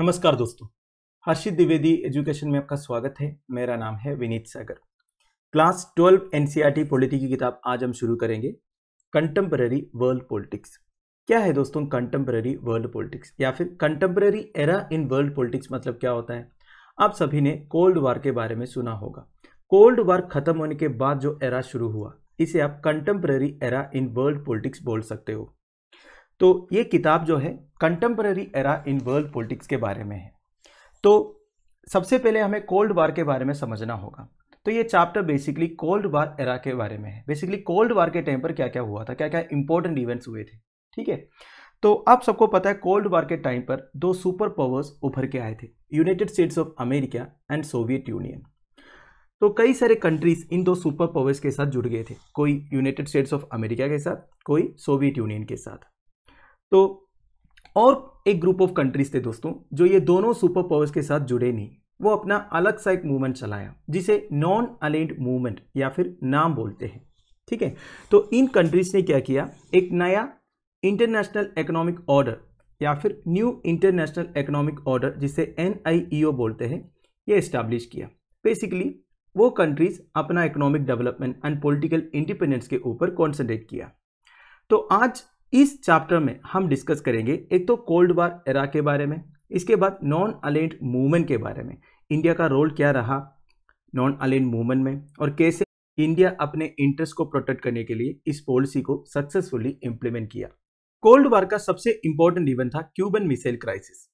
नमस्कार दोस्तों हर्षित द्विवेदी एजुकेशन में आपका स्वागत है मेरा नाम है Vineet Sagar class 12 NCERT polity की किताब आज हम शुरू करेंगे कंटेम्प्रेरी वर्ल्ड पॉलिटिक्स क्या है दोस्तों कंटेम्प्रेरी वर्ल्ड पॉलिटिक्स या फिर contemporary era in world politics मतलब क्या होता है आप सभी ने कोल्ड वार के बारे में सुना होगा कोल्ड वार खत्म होने के बाद जो एरा शुरू हुआ इसे आप contemporary era in world politics बोल सकते हो तो ये किताब जो है contemporary era in world politics के बारे में है तो सबसे पहले हमें कोल्ड वार के बारे में समझना होगा तो ये chapter basically cold war era के बारे में है बेसिकली कोल्ड वार के टाइम पर क्या क्या हुआ था क्या क्या इंपॉर्टेंट इवेंट्स हुए थे ठीक है तो आप सबको पता है कोल्ड वार के टाइम पर दो सुपर पावर्स उभर के आए थे United States of America and Soviet Union तो कई सारे कंट्रीज इन दो सुपर पावर्स के साथ जुड़ गए थे कोई यूनाइटेड स्टेट्स ऑफ अमेरिका के साथ कोई सोवियत यूनियन के साथ तो और एक ग्रुप ऑफ कंट्रीज थे दोस्तों जो ये दोनों सुपर पावर्स के साथ जुड़े नहीं वो अपना अलग सा एक मूवमेंट चलाया जिसे नॉन अलेंड मूवमेंट या फिर नाम बोलते हैं ठीक है तो इन कंट्रीज ने क्या किया एक नया इंटरनेशनल इकोनॉमिक ऑर्डर या फिर न्यू इंटरनेशनल इकोनॉमिक ऑर्डर जिसे एन e बोलते हैं ये इस्टेब्लिश किया बेसिकली वो कंट्रीज अपना economic development and political independence के ऊपर कॉन्सेंट्रेट किया तो आज इस चैप्टर में हम डिस्कस करेंगे एक तो कोल्ड वार एरा के बारे में इसके बाद नॉन अलेंट मूवमेंट के बारे में इंडिया का रोल क्या रहा नॉन अलेंट मूवमेंट में और कैसे इंडिया अपने इंटरेस्ट को प्रोटेक्ट करने के लिए इस पॉलिसी को सक्सेसफुली इंप्लीमेंट किया कोल्ड वार का सबसे इंपॉर्टेंट इवेंट था क्यूबन मिसाइल क्राइसिस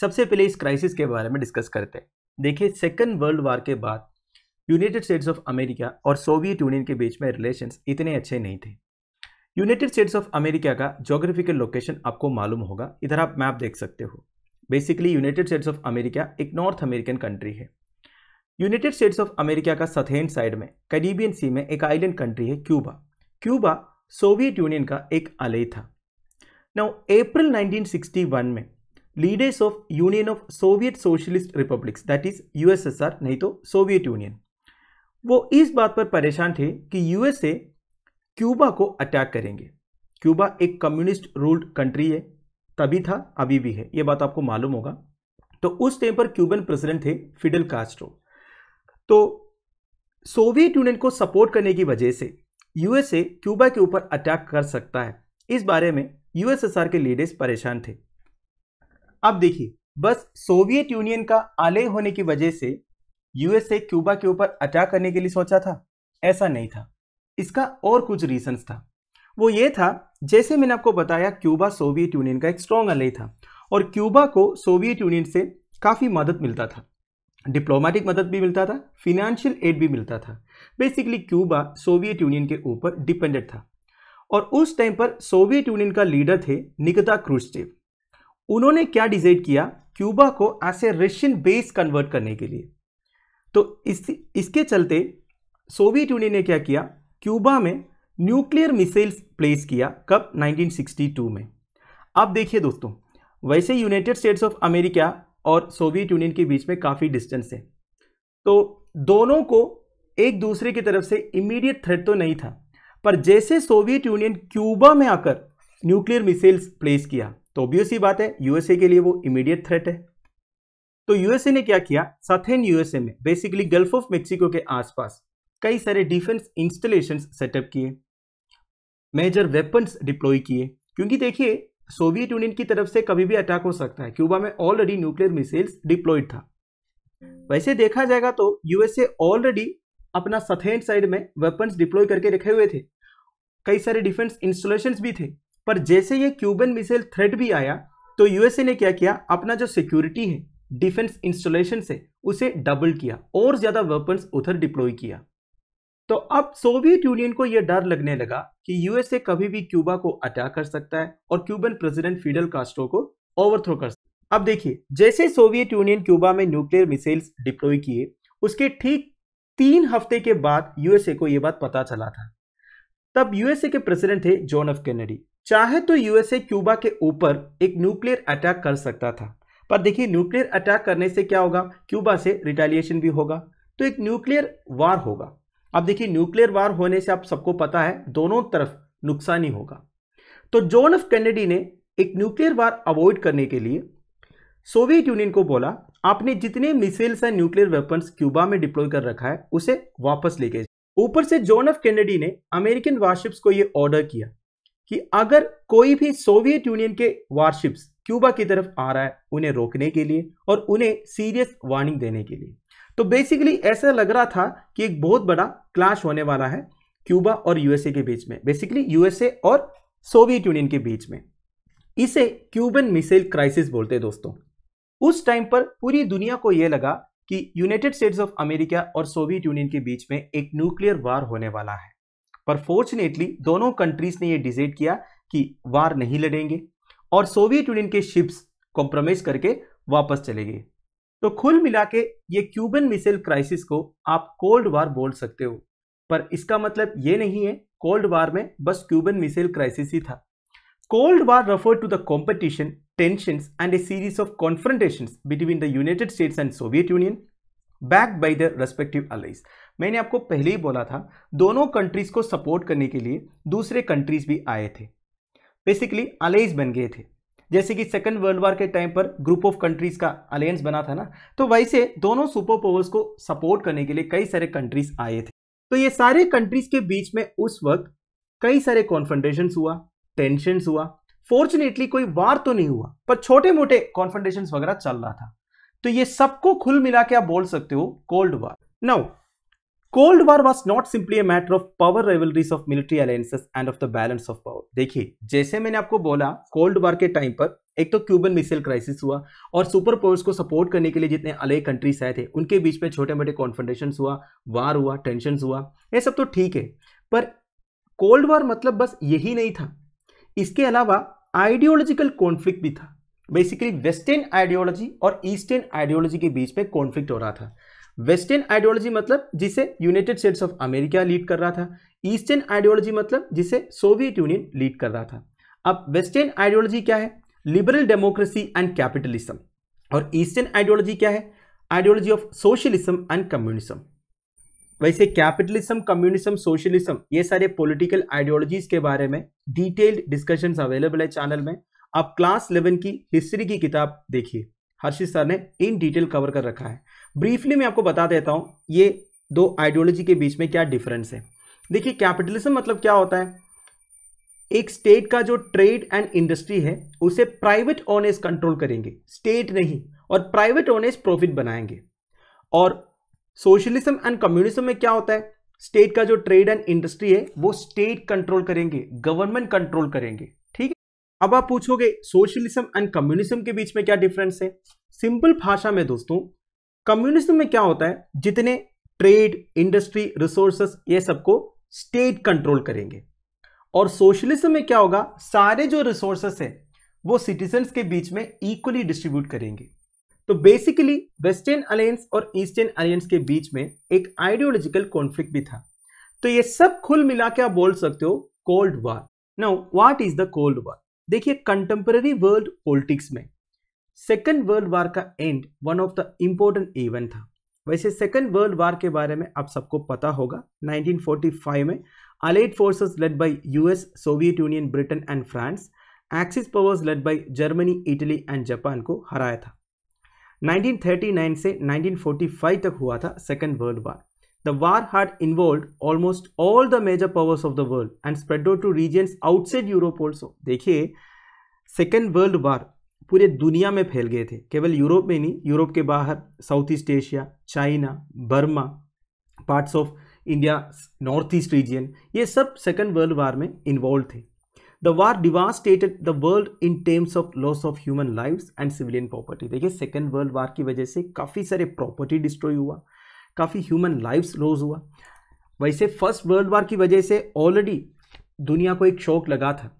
सबसे पहले इस क्राइसिस के बारे में डिस्कस करते हैं देखिए सेकेंड वर्ल्ड वार के बाद यूनाइटेड स्टेट्स ऑफ अमेरिका और सोवियत यूनियन के बीच में रिलेशंस इतने अच्छे नहीं थे यूनाइटेड स्टेट्स ऑफ अमेरिका का जोग्राफिकल लोकेशन आपको मालूम होगा इधर आप मैप देख सकते हो basically United States of America एक नॉर्थ अमेरिकन कंट्री है यूनाइटेड स्टेट्स ऑफ अमेरिका का सथेन साइड में करीबियन सी में एक आइलैंड कंट्री है क्यूबा क्यूबा सोवियत यूनियन का एक अलय था नाउ अप्रैल 1961 में leaders of Union of Soviet Socialist Republics that is USSR नहीं तो सोवियत यूनियन वो इस बात पर परेशान थे कि यूएसए क्यूबा को अटैक करेंगे क्यूबा एक कम्युनिस्ट रूल्ड कंट्री है तभी था अभी भी है यह बात आपको मालूम होगा तो उस टाइम पर क्यूबन प्रेसिडेंट थे फिडल कास्ट्रो तो सोवियत यूनियन को सपोर्ट करने की वजह से यूएसए क्यूबा के ऊपर अटैक कर सकता है इस बारे में यूएसएसआर के लीडर्स परेशान थे अब देखिए बस सोवियत यूनियन का आलय होने की वजह से यूएसए क्यूबा के ऊपर अटैक करने के लिए सोचा था ऐसा नहीं था इसका और कुछ रीजन्स था वो ये था जैसे मैंने आपको बताया क्यूबा सोवियत यूनियन का एक स्ट्रॉन्ग अलय था और क्यूबा को सोवियत यूनियन से काफ़ी मदद मिलता था डिप्लोमेटिक मदद भी मिलता था फिनेंशियल एड भी मिलता था बेसिकली क्यूबा सोवियत यूनियन के ऊपर डिपेंडेंट था और उस टाइम पर सोवियत यूनियन का लीडर थे निकता क्रूस्टेव उन्होंने क्या डिसाइड किया क्यूबा को as a Russian base convert करने के लिए तो इस इसके चलते सोवियत यूनियन ने क्या किया क्यूबा में न्यूक्लियर मिसाइल्स प्लेस किया कब 1962 में अब देखिए दोस्तों वैसे यूनाइटेड स्टेट्स ऑफ अमेरिका और सोवियत यूनियन के बीच में काफ़ी डिस्टेंस है तो दोनों को एक दूसरे की तरफ से इमीडिएट थ्रेट तो नहीं था पर जैसे सोवियत यूनियन क्यूबा में आकर न्यूक्लियर मिसाइल्स प्लेस किया तो ऑब्वियस ही बात है यूएसए के लिए वो इमीडिएट थ्रेट है तो यूएसए ने क्या किया साथेन यूएसए में बेसिकली गल्फ ऑफ मेक्सिको के आसपास कई सारे डिफेंस इंस्टॉलेशन सेटअप किए मेजर वेपन्स डिप्लॉय किए क्योंकि देखिए सोवियत यूनियन की तरफ से कभी भी अटैक हो सकता है क्यूबा में ऑलरेडी न्यूक्लियर मिसाइल्स डिप्लॉयड था वैसे देखा जाएगा तो यूएसए ऑलरेडी अपना सथेन साइड में वेपन्स डिप्लॉय करके रखे हुए थे कई सारे डिफेंस इंस्टॉलेशंस भी थे पर जैसे ये क्यूबन मिसाइल थ्रेट भी आया तो यूएसए ने क्या किया अपना जो सिक्योरिटी है डिफेंस इंस्टॉलेशन से उसे डबल किया और ज़्यादा वेपन्स उधर डिप्लॉय किया तो अब सोवियत यूनियन को यह डर लगने लगा कि यूएसए कभी भी क्यूबा को अटैक कर सकता है और क्यूबन प्रेसिडेंट फिडल कास्ट्रो को ओवरथ्रो कर सकता है अब देखिए जैसे सोवियत यूनियन क्यूबा में न्यूक्लियर मिसाइल्स डिप्लॉय किए उसके ठीक तीन हफ्ते के बाद यूएसए को यह बात पता चला था तब यूएसए के प्रेसिडेंट थे जॉन एफ कैनेडी चाहे तो यूएसए क्यूबा के ऊपर एक न्यूक्लियर अटैक कर सकता था पर देखिए न्यूक्लियर अटैक करने से क्या होगा क्यूबा से रिटेलिएशन भी होगा तो एक न्यूक्लियर वार होगा अब देखिए न्यूक्लियर वार होने से आप सबको पता है दोनों तरफ नुकसान ही होगा तो जोन ऑफ कैनेडी ने एक न्यूक्लियर वार अवॉइड करने के लिए सोवियत यूनियन को बोला आपने जितने missiles and nuclear weapons Cuba में डिप्लॉय कर रखा है उसे वापस लेके ऊपर से जोन ऑफ कैनेडी ने अमेरिकन वारशिप्स को यह ऑर्डर किया कि अगर कोई भी सोवियत यूनियन के वारशिप्स क्यूबा की तरफ आ रहा है उन्हें रोकने के लिए और उन्हें सीरियस वार्निंग देने के लिए तो बेसिकली ऐसा लग रहा था कि एक बहुत बड़ा क्लाश होने वाला है क्यूबा और यूएसए के बीच में बेसिकली यूएसए और सोवियत यूनियन के बीच में इसे क्यूबन मिसाइल क्राइसिस बोलते हैं दोस्तों उस टाइम पर पूरी दुनिया को यह लगा कि यूनाइटेड स्टेट्स ऑफ अमेरिका और सोवियत यूनियन के बीच में एक न्यूक्लियर वार होने वाला है पर फॉर्चुनेटली दोनों कंट्रीज ने यह डिसाइड किया कि वार नहीं लड़ेंगे और सोवियत यूनियन के शिप्स कॉम्प्रोमाइज करके वापस चले गए तो खुल मिला के ये क्यूबन मिसाइल क्राइसिस को आप कोल्ड वार बोल सकते हो पर इसका मतलब ये नहीं है कोल्ड वार में बस क्यूबन मिसाइल क्राइसिस ही था cold war refer to the competition tension and a series of confrontation between the United States and Soviet Union back by the respective allies मैंने आपको पहले ही बोला था दोनों कंट्रीज को सपोर्ट करने के लिए दूसरे कंट्रीज भी आए थे बेसिकली अलाइज बन गए थे जैसे कि सेकेंड वर्ल्ड वॉर के टाइम पर ग्रुप ऑफ कंट्रीज का अलायंस बना था ना तो वैसे दोनों सुपर पावर्स को सपोर्ट करने के लिए कई सारे कंट्रीज आए थे तो ये सारे कंट्रीज के बीच में उस वक्त कई सारे कॉन्फ्रेंटेशन हुआ टेंशन हुआ फॉर्चुनेटली कोई वार तो नहीं हुआ पर छोटे मोटे कॉन्फ्रेंटेशन वगैरह चल रहा था तो ये सबको खुल मिला के आप बोल सकते हो cold war now cold war was not simply a matter of power rivalries of military alliances and of the balance of power देखिए जैसे मैंने आपको बोला कोल्ड वॉर के टाइम पर एक तो क्यूबन मिसाइल क्राइसिस हुआ और सुपर पावर्स को सपोर्ट करने के लिए जितने अलग कंट्रीज आए थे उनके बीच में छोटे मोटे कॉन्फ्रेंटेशन हुआ वार हुआ टेंशन हुआ ये सब तो ठीक है पर कोल्ड वॉर मतलब बस यही नहीं था इसके अलावा आइडियोलॉजिकल कॉन्फ्लिक्ट भी था बेसिकली वेस्टर्न आइडियोलॉजी और ईस्टर्न आइडियोलॉजी के बीच में कॉन्फ्लिक्ट हो रहा था वेस्टर्न आइडियोलॉजी मतलब जिसे United States of America lead कर रहा था ईस्टर्न आइडियोलॉजी मतलब जिसे सोवियत यूनियन लीड कर रहा था अब वेस्टर्न आइडियोलॉजी क्या है लिबरल डेमोक्रेसी एंड कैपिटलिज्म और ईस्टर्न आइडियोलॉजी क्या है ideology of socialism and communism वैसे कैपिटलिज्म कम्युनिज्म सोशलिज्म ये सारे पॉलिटिकल आइडियोलॉजीज के बारे में डिटेल्ड डिस्कशन अवेलेबल है चैनल में आप क्लास इलेवन की हिस्ट्री की किताब देखिए हर्षित सर ने इन डिटेल कवर कर रखा है ब्रीफली मैं आपको बता देता हूँ ये दो आइडियोलॉजी के बीच में क्या डिफरेंस है देखिए कैपिटलिज्म मतलब क्या होता है एक स्टेट का जो ट्रेड एंड इंडस्ट्री है उसे प्राइवेट ऑनर्स कंट्रोल करेंगे स्टेट नहीं और प्राइवेट ओनर्स प्रॉफिट बनाएंगे और सोशलिज्म एंड कम्युनिज्म में क्या होता है स्टेट का जो ट्रेड एंड इंडस्ट्री है वो स्टेट कंट्रोल करेंगे गवर्नमेंट कंट्रोल करेंगे ठीक है अब आप पूछोगे सोशलिज्म एंड कम्युनिज्म के बीच में क्या डिफरेंस है सिंपल भाषा में दोस्तों कम्युनिज्म में क्या होता है जितने ट्रेड इंडस्ट्री रिसोर्सेस ये सबको स्टेट कंट्रोल करेंगे और सोशलिज्म में क्या होगा सारे जो रिसोर्सेस हैं वो सिटीजन्स के बीच में इक्वली डिस्ट्रीब्यूट करेंगे तो बेसिकली वेस्टर्न अलायंस और ईस्टर्न अलायंस के बीच में एक आइडियोलॉजिकल कॉन्फ्लिक्ट भी था तो ये सब खुल मिला के आप बोल सकते हो cold war now what is the cold war देखिए कंटेम्पररी वर्ल्ड पॉलिटिक्स में सेकेंड वर्ल्ड वार का end one of the important event था वैसे सेकेंड वर्ल्ड वार के बारे में आप सबको पता होगा 1945 में allied forces led by US Soviet Union Britain and France axis powers led by Germany Italy and Japan को हराया था 1939 से 1945 तक हुआ था second world war the war had involve almost all the major powers of the world and spread to regions outside Europe also देखिए सेकेंड world वार पूरे दुनिया में फैल गए थे केवल यूरोप में नहीं यूरोप के बाहर South East Asia China Burma parts of India North East region ये सब सेकेंड वर्ल्ड वार में इन्वॉल्व थे the war devastated the world in terms of loss of human life and civilian property देखिए सेकेंड world वार की वजह से काफ़ी सारे प्रॉपर्टी डिस्ट्रॉय हुआ काफ़ी ह्यूमन लाइव्स लॉस हुआ वैसे फर्स्ट वर्ल्ड वार की वजह से ऑलरेडी दुनिया को एक शौक लगा था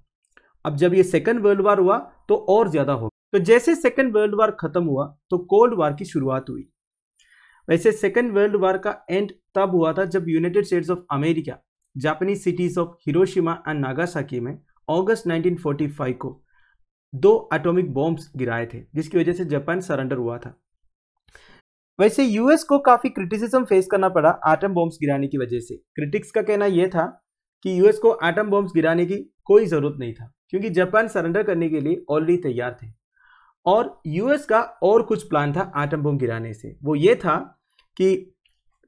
अब जब ये सेकेंड वर्ल्ड वार हुआ तो और ज़्यादा हो तो जैसे सेकेंड वर्ल्ड वार खत्म हुआ तो कोल्ड वार की शुरुआत हुई वैसे सेकेंड वर्ल्ड वार का एंड तब हुआ था जब यूनाइटेड स्टेट्स ऑफ अमेरिका जापानी cities of Hiroshima and Nagasaki में अगस्त 1945 को दो एटॉमिक बॉम्ब्स गिराए थे जिसकी वजह से जापान सरेंडर हुआ था वैसे यूएस को काफी क्रिटिसिज्म फेस करना पड़ा एटम बॉम्ब्स गिराने की वजह से क्रिटिक्स का कहना यह था कि यूएस को एटम बॉम्ब्स गिराने की कोई जरूरत नहीं था क्योंकि जापान सरेंडर करने के लिए ऑलरेडी तैयार थे और यूएस का और कुछ प्लान था आटम बम गिराने से वो ये था कि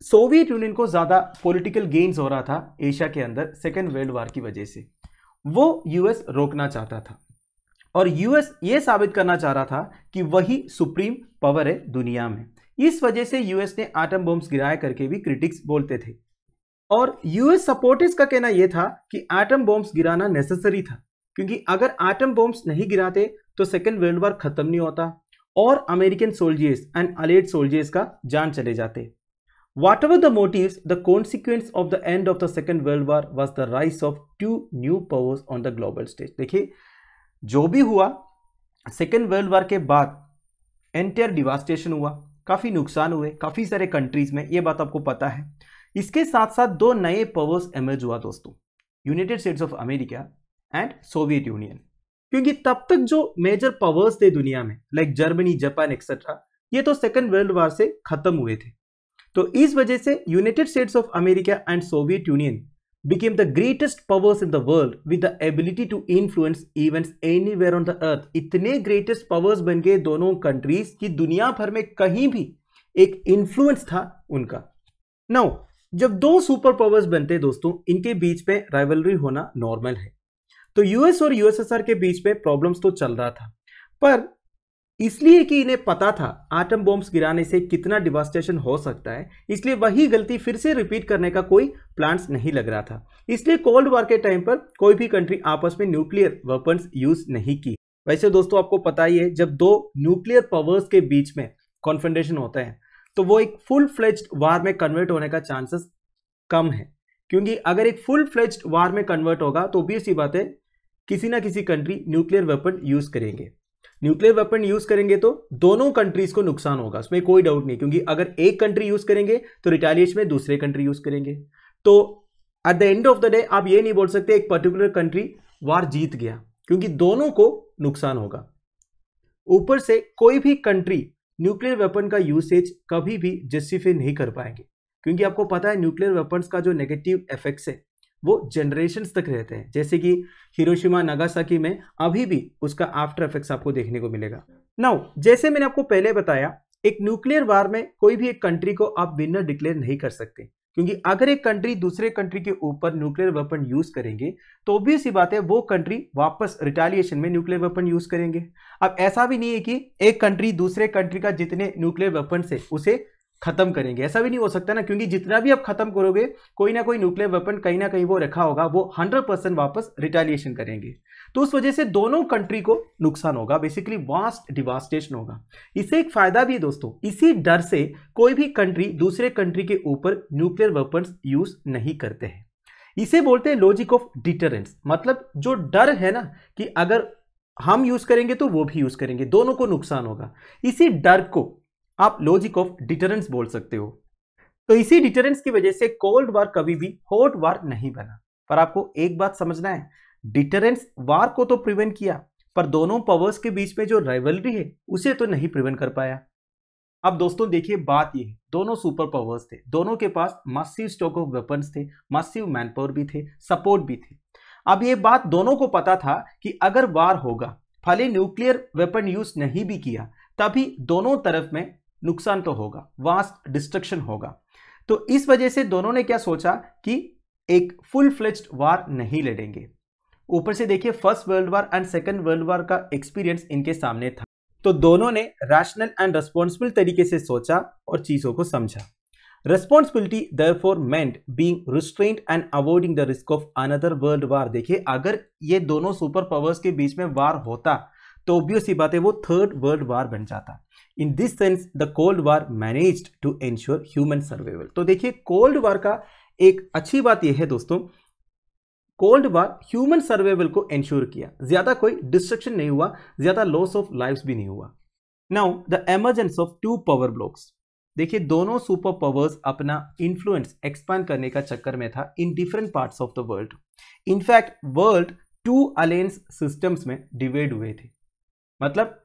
सोवियत यूनियन को ज़्यादा पॉलिटिकल गेन्स हो रहा था एशिया के अंदर सेकेंड वर्ल्ड वार की वजह से वो यूएस रोकना चाहता था और यूएस ये साबित करना चाह रहा था कि वही सुप्रीम पावर है दुनिया में इस वजह से यूएस ने आटम बॉम्ब्स गिराया करके भी क्रिटिक्स बोलते थे और यूएस सपोर्टर्स का कहना यह था कि आटम बॉम्ब्स गिराना नेसेसरी था क्योंकि अगर आटम बॉम्ब्स नहीं गिराते तो सेकेंड वर्ल्ड वॉर खत्म नहीं होता और American soldiers and allied soldiers का जान चले जाते whatever the motive the consequence of the end of the second world war was the rise of two new powers on the global stage देखिए जो भी हुआ सेकेंड वर्ल्ड वॉर के बाद एंटायर डिवास्टेशन हुआ काफ़ी नुकसान हुए काफ़ी सारे कंट्रीज में ये बात आपको पता है इसके साथ साथ दो नए पावर्स एमर्ज हुआ दोस्तों United States of America and Soviet Union क्योंकि तब तक जो मेजर पावर्स थे दुनिया में लाइक जर्मनी जापान एक्सेट्रा ये तो सेकेंड वर्ल्ड वार से खत्म हुए थे तो इस वजह से United States of America and Soviet Union became the greatest powers in the world with the ability to influence events any on the earth इतने ग्रेटेस्ट पावर्स बन गए दोनों कंट्रीज कि दुनिया भर में कहीं भी एक इन्फ्लुएंस था उनका नाउ जब दो सुपर पावर्स बनते दोस्तों इनके बीच में राइवलरी होना नॉर्मल है तो यूएस और यूएसएसआर के बीच में प्रॉब्लम्स तो चल रहा था पर इसलिए कि इन्हें पता था आटम बॉम्ब्स गिराने से कितना डिवास्टेशन हो सकता है इसलिए वही गलती फिर से रिपीट करने का कोई प्लान नहीं लग रहा था इसलिए कोल्ड वॉर के टाइम पर कोई भी कंट्री आपस में न्यूक्लियर वेपन्स यूज नहीं की वैसे दोस्तों आपको पता ही है जब दो न्यूक्लियर पावर्स के बीच में कॉन्फेंडेशन होते हैं तो वो एक फुल फ्लेज्ड वार में कन्वर्ट होने का चांसेस कम है क्योंकि अगर एक फुल फ्लेज्ड वार में कन्वर्ट होगा तो भी सी बात है किसी ना किसी कंट्री न्यूक्लियर वेपन यूज करेंगे न्यूक्लियर वेपन यूज करेंगे तो दोनों कंट्रीज को नुकसान होगा उसमें कोई डाउट नहीं क्योंकि अगर एक कंट्री यूज करेंगे तो रिटेलिएशन में दूसरे कंट्री यूज करेंगे तो at the end of the day आप ये नहीं बोल सकते एक पर्टिकुलर कंट्री वार जीत गया क्योंकि दोनों को नुकसान होगा ऊपर से कोई भी कंट्री न्यूक्लियर वेपन का यूसेज कभी भी जस्टिफाई नहीं कर पाएंगे क्योंकि आपको पता है न्यूक्लियर वेपन्स का जो नेगेटिव इफेक्ट्स है वो जनरेशन तक रहते हैं जैसे कि हिरोशिमा नागासाकी में अभी भी उसका आफ्टर इफेक्ट्स आपको देखने को मिलेगा नाउ जैसे मैंने आपको पहले बताया एक न्यूक्लियर वार में कोई भी एक कंट्री को आप विनर डिक्लेयर नहीं कर सकते क्योंकि अगर एक कंट्री दूसरे कंट्री के ऊपर न्यूक्लियर वेपन यूज करेंगे तो ऑब्वियस ही बात है वो कंट्री वापस रिटालिएशन में न्यूक्लियर वेपन यूज करेंगे अब ऐसा भी नहीं है कि एक कंट्री दूसरे कंट्री का जितने न्यूक्लियर वेपन है उसे खत्म करेंगे ऐसा भी नहीं हो सकता ना क्योंकि जितना भी आप खत्म करोगे कोई ना कोई न्यूक्लियर वेपन कहीं ना कहीं वो रखा होगा वो 100 परसेंट वापस रिटेलिएशन करेंगे तो उस वजह से दोनों कंट्री को नुकसान होगा बेसिकली वास्ट डिवास्टेशन होगा इससे एक फायदा भी है दोस्तों इसी डर से कोई भी कंट्री दूसरे कंट्री के ऊपर न्यूक्लियर वेपन यूज नहीं करते हैं इसे बोलते हैं लॉजिक ऑफ डिटरेंस मतलब जो डर है ना कि अगर हम यूज करेंगे तो वो भी यूज करेंगे दोनों को नुकसान होगा इसी डर को आप लॉजिक ऑफ डिटरेंस बोल सकते हो तो इसी डिटरेंस की वजह से कोल्ड वार कभी भी हॉट वार नहीं बना पर आपको एक बात समझना है डिटरेंस वार को तो प्रिवेंट किया पर दोनों पावर्स के बीच में जो राइवलरी है उसे तो नहीं प्रिवेंट कर पाया अब दोस्तों देखिए बात यह है दोनों सुपर पावर्स थे दोनों के पास मासिव स्टॉक ऑफ वेपन्स थे मासिव मैन पावर भी थे सपोर्ट भी थे अब ये बात दोनों को पता था कि अगर वार होगा फले न्यूक्लियर वेपन यूज नहीं भी किया तभी दोनों तरफ में नुकसान तो होगा वास्ट डिस्ट्रक्शन होगा तो इस वजह से दोनों ने क्या सोचा कि एक फुल फ्लेज्ड वार नहीं लड़ेंगे ऊपर से देखिए first world war and second world war का एक्सपीरियंस इनके सामने था तो दोनों ने रैशनल एंड रेस्पॉन्सिबल तरीके से सोचा और चीज़ों को समझा responsibility therefore meant being restraint and avoiding the risk of another world war देखिए अगर ये दोनों सुपर पावर्स के बीच में वार होता तो ऑब्वियस बात है वो थर्ड वर्ल्ड वार बन जाता in this sense the cold war manage to ensure human survival तो देखिए कोल्ड वार का एक अच्छी बात यह है दोस्तों कोल्ड वार ह्यूमन सर्वाइवल को एंश्योर किया ज्यादा कोई डिस्ट्रक्शन नहीं हुआ ज्यादा लॉस ऑफ लाइफ भी नहीं हुआ now the emergence of two power blocs देखिए दोनों सुपर पावर्स अपना इन्फ्लुएंस एक्सपांड करने का चक्कर में था in different parts of the world in fact world two alliance systems में डिवाइड हुए थे मतलब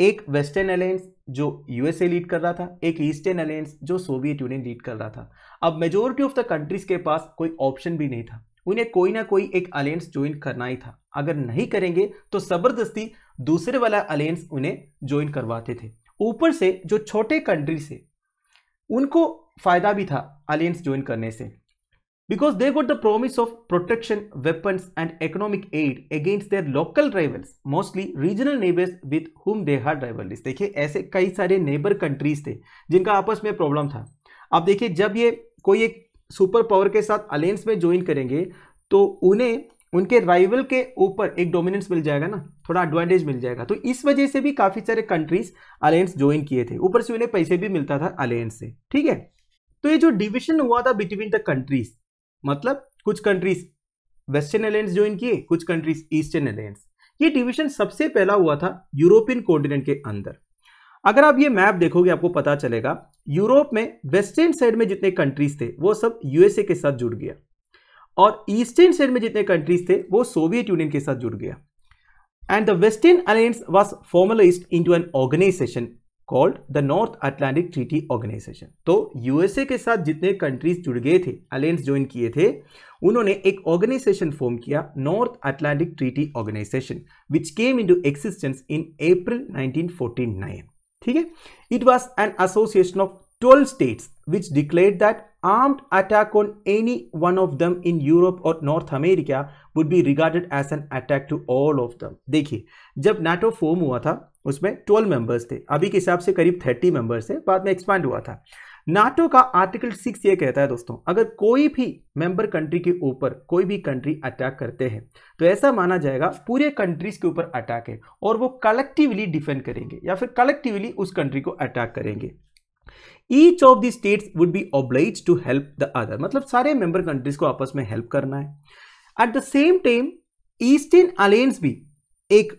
एक वेस्टर्न अलायंस जो यूएसए लीड कर रहा था एक ईस्टर्न अलायंस जो सोवियत यूनियन लीड कर रहा था अब मेजोरिटी ऑफ द कंट्रीज के पास कोई ऑप्शन भी नहीं था उन्हें कोई ना कोई एक अलायंस ज्वाइन करना ही था अगर नहीं करेंगे तो जबरदस्ती दूसरे वाला अलायंस उन्हें ज्वाइन करवाते थे ऊपर से जो छोटे कंट्री से उनको फायदा भी था अलायंस ज्वाइन करने से because they got the promise of protection, weapons and economic aid against their local rivals, mostly regional neighbors with whom they had rivalries. dekhiye aise kai sare neighbor countries the jinka aapas mein problem tha ab dekhiye jab ye koi ek super power के साथ alliance में join करेंगे तो उन्हें उनके rival के ऊपर एक डोमिनेंस मिल जाएगा ना थोड़ा एडवांटेज मिल जाएगा तो इस वजह से भी काफ़ी सारे कंट्रीज अलायंस ज्वाइन किए थे ऊपर से उन्हें पैसे भी मिलता था अलायंस से ठीक है तो ये जो डिवीजन हुआ था बिटवीन द कंट्रीज मतलब कुछ कंट्रीज वेस्टर्न एलियंस ज्वाइन किए कुछ कंट्रीज ईस्टर्न एलियंस ये डिवीजन सबसे पहला हुआ था यूरोपियन कॉन्टिनेंट के अंदर अगर आप ये मैप देखोगे आपको पता चलेगा यूरोप में वेस्टर्न साइड में जितने कंट्रीज थे वो सब यूएसए के साथ जुड़ गया और ईस्टर्न साइड में जितने कंट्रीज थे वो सोवियत यूनियन के साथ जुड़ गया and the western alliance was formalize into an organization called the North Atlantic Treaty Organization तो यूएसए के साथ जितने कंट्रीज जुड़ गए थे अलायंस ज्वाइन किए थे उन्होंने एक ऑर्गेनाइजेशन फॉर्म किया North Atlantic Treaty Organization which came into existence in April 1949 ठीक है it was an association of 12 states which declared that armed attack on any one of them in Europe or North America would be regarded as an attack to all of them. देखिए जब NATO form हुआ था उसमें 12 members थे अभी के हिसाब से करीब 30 members थे बाद में expand हुआ था NATO का article 6 ये कहता है दोस्तों अगर कोई भी member country के ऊपर कोई भी country attack करते हैं तो ऐसा माना जाएगा पूरे countries के ऊपर attack है और वो collectively defend करेंगे या फिर collectively उस country को attack करेंगे each of the states would be oblige to help the other मतलब सारे मेंबर कंट्रीज को आपस में हेल्प करना है at the same time eastern alliance भी एक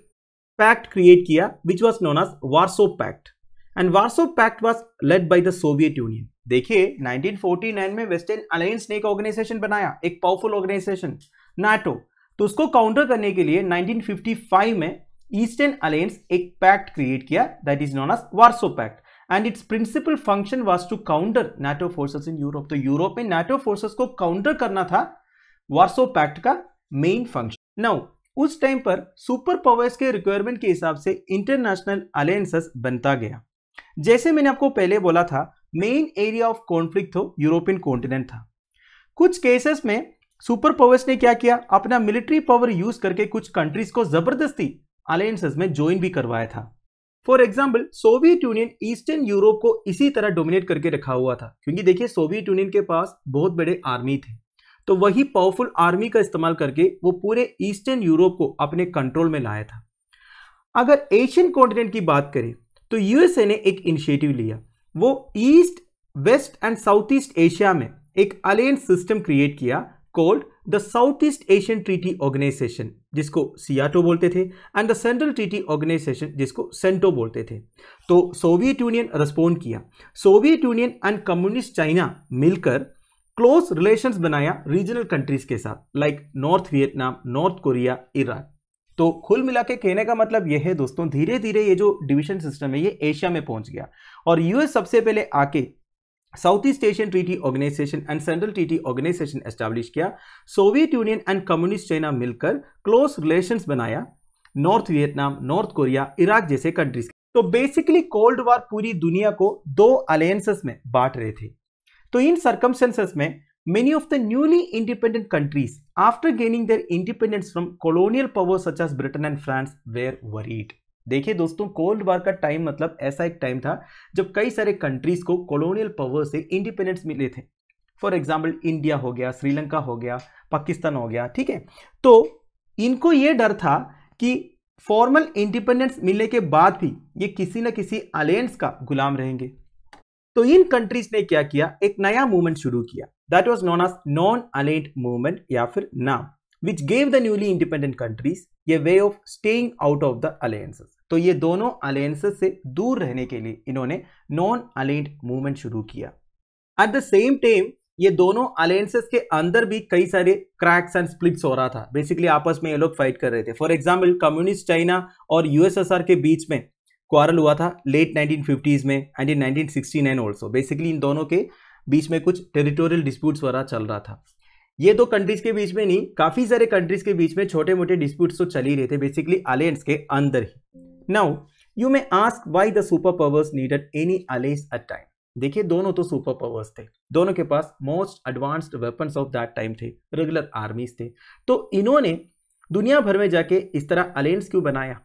पैक्ट क्रिएट किया which was known as Warsaw pact and Warsaw pact was led by the Soviet Union देखिए 1949 में वेस्टर्न अलायंस ने एक ऑर्गेनाइजेशन बनाया एक पावरफुल ऑर्गेनाइजेशन नाटो तो उसको काउंटर करने के लिए 1955 में ईस्टर्न अलायंस एक पैक्ट क्रिएट किया that is known as Warsaw pact and its principal function was to counter NATO forces in Europe तो यूरोप में नेटो फोर्सेस को काउंटर करना था वार्सो पैक्ट का मेन फंक्शन नाउ उस टाइम पर सुपर पावर्स के रिक्वायरमेंट के हिसाब से इंटरनेशनल अलायसेस बनता गया जैसे मैंने आपको पहले बोला था मेन एरिया ऑफ कॉन्फ्लिक्ट तो यूरोपियन कॉन्टिनेंट था कुछ केसेस में सुपर पावर्स ने क्या किया अपना मिलिट्री पावर यूज करके कुछ कंट्रीज को जबरदस्ती अलायंसेस में ज्वाइन भी करवाया था for example Soviet Union eastern Europe को इसी तरह डोमिनेट करके रखा हुआ था क्योंकि देखिए सोवियत यूनियन के पास बहुत बड़े आर्मी थे तो वही पावरफुल आर्मी का इस्तेमाल करके वो पूरे ईस्टर्न यूरोप को अपने कंट्रोल में लाया था अगर एशियन कॉन्टिनेंट की बात करें तो यूएसए ने एक इनिशिएटिव लिया वो east west and South East Asia में एक अलायंस सिस्टम क्रिएट किया called the South East Asian Treaty Organization जिसको सियाटो बोलते थे and the Central Treaty Organization जिसको सेंटो बोलते थे तो सोवियत यूनियन रेस्पॉन्ड किया Soviet Union and communist China मिलकर क्लोज रिलेशंस बनाया रीजनल कंट्रीज के साथ like North Vietnam North Korea Iran तो खुल मिला के कहने का मतलब यह है दोस्तों धीरे धीरे ये जो डिवीजन सिस्टम है ये एशिया में पहुंच गया और यूएस सबसे पहले आके South East Asian Treaty Organization and Central Treaty Organization establish किया Soviet Union and communist China मिलकर क्लोज रिलेशंस बनाया North Vietnam North Korea Iraq जैसे कंट्रीज तो बेसिकली कोल्ड वॉर पूरी दुनिया को दो अलायंसेस में बांट रहे थे तो इन सर्कमस्टेंसेस में many of the newly independent countries after gaining their independence from colonial powers such as Britain and France were worried देखिए दोस्तों कोल्ड वार का टाइम मतलब ऐसा एक टाइम था जब कई सारे कंट्रीज को कॉलोनियल पावर से इंडिपेंडेंस मिले थे फॉर एग्जाम्पल इंडिया हो गया श्रीलंका हो गया पाकिस्तान हो गया ठीक है तो इनको ये डर था कि फॉर्मल इंडिपेंडेंस मिलने के बाद भी ये किसी न किसी अलायंस का गुलाम रहेंगे तो इन कंट्रीज ने क्या किया एक नया मूवमेंट शुरू किया that was known as non aligned movement या फिर नाम which gave the newly independent countries a way of staying out of the alliances. तो ये दोनों अलायंसेस से दूर रहने के लिए इन्होंने नॉन अलाइंड मूवमेंट शुरू किया एट द सेम टाइम ये दोनों अलायंसेस के अंदर भी कई सारे क्रैक्स एंड स्प्लिट्स हो रहा था बेसिकली आपस में ये लोग फाइट कर रहे थे फॉर एग्जाम्पल कम्युनिस्ट चाइना और यूएसएसआर के बीच में क्वारल हुआ था लेट 1950s में and in 1969 also basically in दोनों के बीच में कुछ टेरिटोरियल डिस्प्यूट्स वगैरह चल रहा था ये दो कंट्रीज के बीच में नहीं काफी सारे कंट्रीज के बीच में छोटे मोटे डिस्प्यूट्स तो चल ही रहे थे बेसिकली अलायंस के अंदर ही now you may ask why the super powers needed any alliance a time देखिए दोनों तो सुपर पावर्स थे दोनों के पास most advanced weapons of that time थे रेगुलर आर्मीज थे तो इन्होंने दुनिया भर में जाके इस तरह अलायंस क्यों बनाया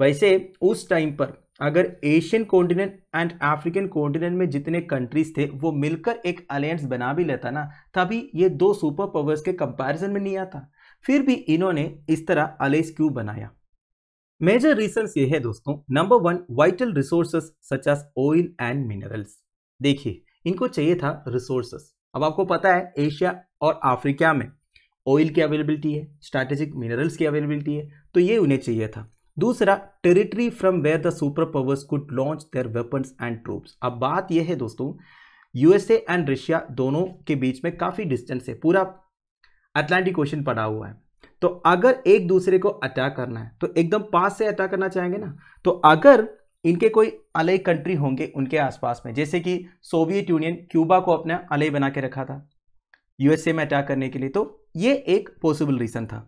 वैसे उस टाइम पर अगर Asian continent and African continent में जितने कंट्रीज थे वो मिलकर एक अलायंस बना भी लेता ना तभी ये दो सुपर पावर्स के कंपैरिजन में नहीं आता फिर भी इन्होंने इस तरह अलायंस क्यों बनाया मेजर रीजंस ये है दोस्तों number one vital resources such as oil and minerals देखिए इनको चाहिए था रिसोर्सेस अब आपको पता है एशिया और अफ्रीका में ऑयल की अवेलेबिलिटी है स्ट्रैटेजिक मिनरल्स की अवेलेबिलिटी है तो ये उन्हें चाहिए था दूसरा territory from where the super powers could launch their weapons and troops अब बात यह है दोस्तों यूएसए एंड रशिया दोनों के बीच में काफ़ी डिस्टेंस है पूरा अटलांटिक ओशन पड़ा हुआ है तो अगर एक दूसरे को अटैक करना है तो एकदम पास से अटैक करना चाहेंगे ना तो अगर इनके कोई अलग कंट्री होंगे उनके आसपास में जैसे कि सोवियत यूनियन क्यूबा को अपना अलग बना के रखा था यूएसए में अटैक करने के लिए तो ये एक पॉसिबल रीज़न था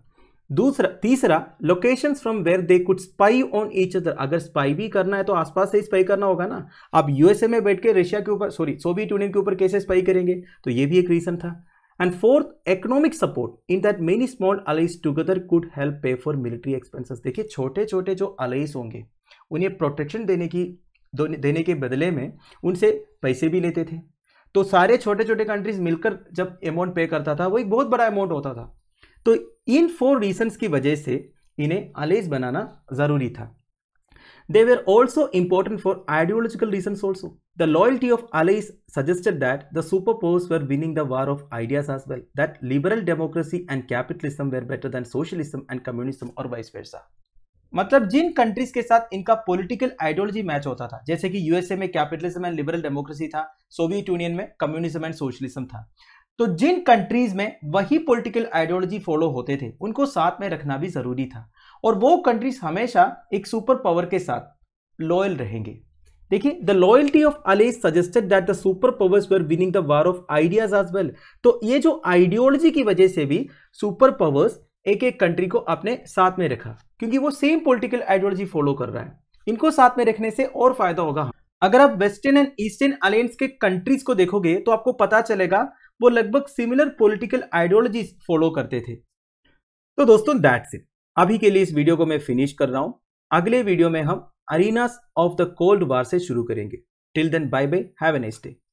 दूसरा तीसरा location from where they could spy on each other अगर स्पाई भी करना है तो आसपास से ही स्पाई करना होगा ना आप यूएसए में बैठ के रशिया के ऊपर सॉरी सोवियत यूनियन के ऊपर कैसे स्पाई करेंगे तो ये भी एक रीजन था and fourth economic support in that many small allies together could help pay for military expenses देखिए छोटे छोटे जो अलाइस होंगे उन्हें प्रोटेक्शन देने की देने के बदले में उनसे पैसे भी लेते थे तो सारे छोटे छोटे कंट्रीज मिलकर जब अमाउंट पे करता था वो एक बहुत बड़ा अमाउंट होता था तो इन फोर रीजन्स की वजह से इन्हें अलेज बनाना जरूरी था they were also important for ideological reason also the loyalty of allies suggested that the super powers were winning the war of ideas as well that liberal democracy and capitalism were better than socialism and communism और vice versa मतलब जिन countries के साथ इनका political ideology match होता था जैसे कि यूएसए में कैपिटलिज्म एंड लिबरल डेमोक्रेसी था सोवियत यूनियन में कम्युनिज्म एंड सोशलिज्म था तो जिन कंट्रीज में वही पॉलिटिकल आइडियोलॉजी फॉलो होते थे उनको साथ में रखना भी जरूरी था और वो कंट्रीज हमेशा एक सुपर पावर के साथ लॉयल रहेंगे देखिए the loyalty of allies suggested that the super powers were winning the war of ideas as well तो ये जो आइडियोलॉजी की वजह से भी सुपर पावर्स एक एक कंट्री को अपने साथ में रखा क्योंकि वो सेम पोलिटिकल आइडियोलॉजी फॉलो कर रहा है इनको साथ में रखने से और फायदा होगा अगर आप वेस्टर्न एंड ईस्टर्न अलायंस के कंट्रीज को देखोगे तो आपको पता चलेगा वो लगभग सिमिलर पॉलिटिकल आइडियोलॉजी फॉलो करते थे तो दोस्तों दैट्स इट अभी के लिए इस वीडियो को मैं फिनिश कर रहा हूं अगले वीडियो में हम arenas of the cold war से शुरू करेंगे till then bye bye have an next